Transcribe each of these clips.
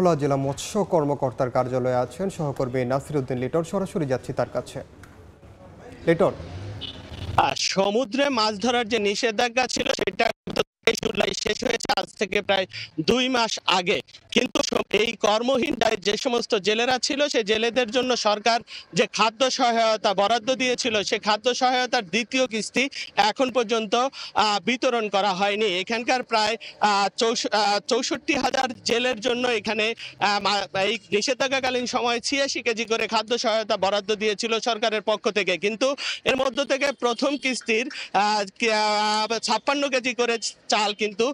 মংলা জেলা মৎস্য কর্মকর্তার কার্যালয়ে আছেন সহকর্মী নাসির উদ্দিন লিটন সরাসরি যাচ্ছি তার কাছে লিটন সমুদ্রে মাছ ধরার যে নিষেধাজ্ঞা ছিল সেটা সাতাইশ জুলাই শেষ হয়েছে আজ থেকে প্রায় দুই মাস আগে কিন্তু এই কর্মহীন যে সমস্ত জেলেরা ছিল সে জেলেদের জন্য সরকার যে খাদ্য সহায়তা বরাদ্দ দিয়েছিল সে খাদ্য সহায়তার দ্বিতীয় কিস্তি এখন পর্যন্ত বিতরণ করা হয়নি এখানকার প্রায় চৌষট্টি হাজার জেলের জন্য এখানে এই নিষেধাজ্ঞাকালীন সময় ছিয়াশি কেজি করে খাদ্য সহায়তা বরাদ্দ দিয়েছিল সরকারের পক্ষ থেকে কিন্তু এর মধ্য থেকে প্রথম কিস্তির ছাপ্পান্ন কেজি করে চা চাল কিন্তু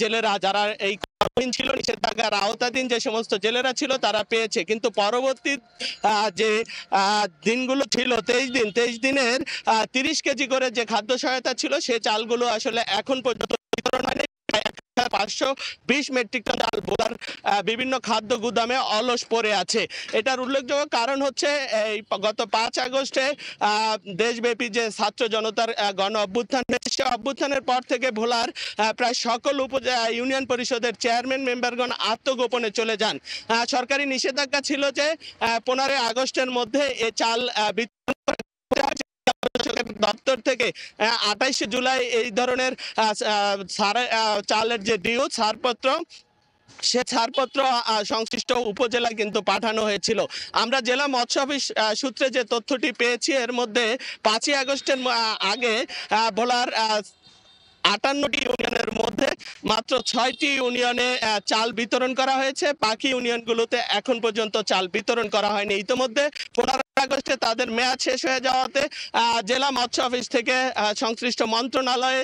জেলেরা যারা এই কঠিন ছিল নিষেধাজ্ঞার আওতাধীন যে সমস্ত জেলেরা ছিল তারা পেয়েছে কিন্তু পরবর্তী যে দিনগুলো ছিল তেইশ দিন তেইশ দিনের তিরিশ কেজি করে যে খাদ্য সহায়তা ছিল সে চালগুলো আসলে এখন পর্যন্ত বিতরণ হয়নি পাঁচশো বিশ মেট্রিক টন চাল ভোলার বিভিন্ন খাদ্য গুদামে অলস পড়ে আছে এটার উল্লেখযোগ্য কারণ হচ্ছে এই গত পাঁচ আগস্টে দেশব্যাপী যে ছাত্র জনতার গণ অভ্যুত্থান সে অভ্যুত্থানের পর থেকে ভোলার প্রায় সকল উপজেলা ইউনিয়ন পরিষদের চেয়ারম্যান মেম্বারগণ আত্মগোপনে চলে যান সরকারি নিষেধাজ্ঞা ছিল যে পনেরোই আগস্টের মধ্যে এ চাল বিতরণ দপ্তর থেকে আঠাইশে জুলাই এই ধরনের চালের যে ডিউ ছাড়পত্র সে ছাড়পত্র সংশ্লিষ্ট উপজেলা কিন্তু পাঠানো হয়েছিল আমরা জেলা মৎস্য অফিস সূত্রে যে তথ্যটি পেয়েছি এর মধ্যে পাঁচই আগস্টের আগে ভোলার আটান্নটি ইউনিয়নে মাত্র ছয়টি ইউনিয়নে চাল বিতরণ করা হয়েছে বাকি ইউনিয়নগুলোতে এখন পর্যন্ত চাল বিতরণ করা হয়নি ইতিমধ্যে পনেরো আগস্টে তাদের মেয়াদ শেষ হয়ে যাওয়াতে জেলা মৎস্য অফিস থেকে সংশ্লিষ্ট মন্ত্রণালয়ে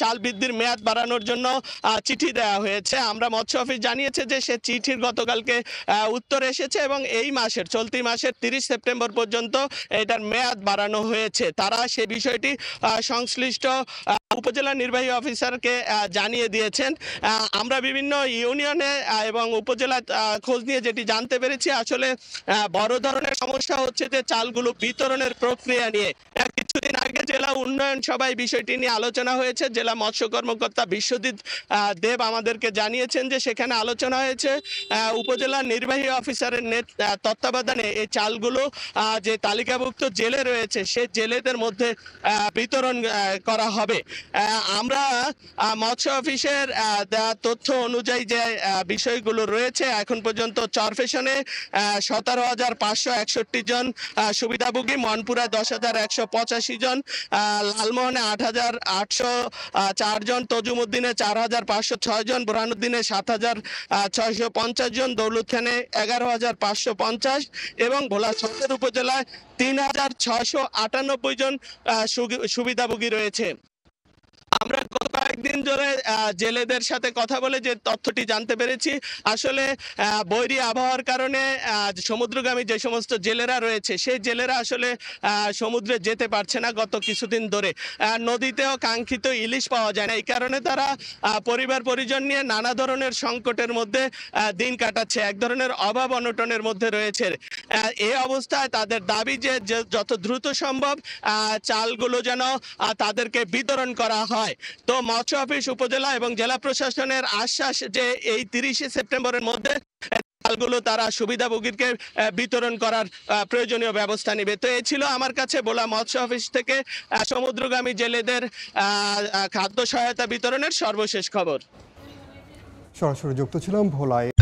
চাল বৃদ্ধির মেয়াদ বাড়ানোর জন্য চিঠি দেওয়া হয়েছে আমরা মৎস্য অফিস জানিয়েছে যে সে চিঠির গতকালকে উত্তর এসেছে এবং এই মাসের চলতি মাসের তিরিশ সেপ্টেম্বর পর্যন্ত এটার মেয়াদ বাড়ানো হয়েছে তারা সে বিষয়টি সংশ্লিষ্ট উপজেলা নির্বাহী অফিসারকে জানিয়ে দিয়েছেন আমরা বিভিন্ন ইউনিয়নে এবং উপজেলা খোঁজ নিয়ে যেটি জানতে পেরেছি আসলে বড় ধরনের সমস্যা হচ্ছে যে চালগুলো বিতরণের প্রক্রিয়া নিয়ে আগে জেলা উন্নয়ন সভায় বিষয়টি নিয়ে আলোচনা হয়েছে জেলা মৎস্য কর্মকর্তা বিশ্বজিৎ দেব আমাদেরকে জানিয়েছেন যে সেখানে আলোচনা হয়েছে উপজেলা নির্বাহী অফিসারের তত্ত্বাবধানে এই চালগুলো যে তালিকাভুক্ত জেলে রয়েছে সে জেলেদের মধ্যে বিতরণ করা হবে আমরা মৎস্য অফিসের তথ্য অনুযায়ী যে বিষয়গুলো রয়েছে এখন পর্যন্ত চরফেশনে সতেরো হাজার পাঁচশো একষট্টি জন সুবিধাভোগী মনপুরা দশ হাজার একশো পঁচাশি জন জন লালমোহনে আট হাজার আটশো চারজন তজুমুদ্দিনে চার হাজার পাঁচশো ছয় জন বুরহানুদ্দিনে সাত হাজার ছয়শো পঞ্চাশ জন দৌলত খানে এগারো হাজার পাঁচশো পঞ্চাশ এবং ভোলা সদর উপজেলায় তিন হাজার ছয়শো আটানব্বই জন সুবিধাভোগী রয়েছে কয়েকদিন ধরে জেলেদের সাথে কথা বলে যে তথ্যটি জানতে পেরেছি আসলে বৈরী আবহাওয়ার কারণে সমুদ্রগামী যে সমস্ত জেলেরা রয়েছে সেই জেলেরা আসলে সমুদ্রে যেতে পারছে না গত কিছুদিন ধরে নদীতেও কাঙ্ক্ষিত ইলিশ পাওয়া যায় না এই কারণে তারা পরিবার পরিজন নিয়ে নানা ধরনের সংকটের মধ্যে দিন কাটাচ্ছে এক ধরনের অভাব অনটনের মধ্যে রয়েছে এই অবস্থায় তাদের দাবি যে যত দ্রুত সম্ভব চালগুলো যেন তাদেরকে বিতরণ করা হয় তো মৎস্য কৃষি অফিস উপজেলা এবং জেলা প্রশাসনের আশ্বাস যে এই তিরিশে সেপ্টেম্বরের মধ্যে চালগুলো তারা সুবিধাভোগীকে বিতরণ করার প্রয়োজনীয় ব্যবস্থা নেবে তো এ ছিল আমার কাছে বোলা মৎস্য অফিস থেকে সমুদ্রগামী জেলেদের খাদ্য সহায়তা বিতরণের সর্বশেষ খবর সরাসরি যুক্ত ছিলাম ভোলায়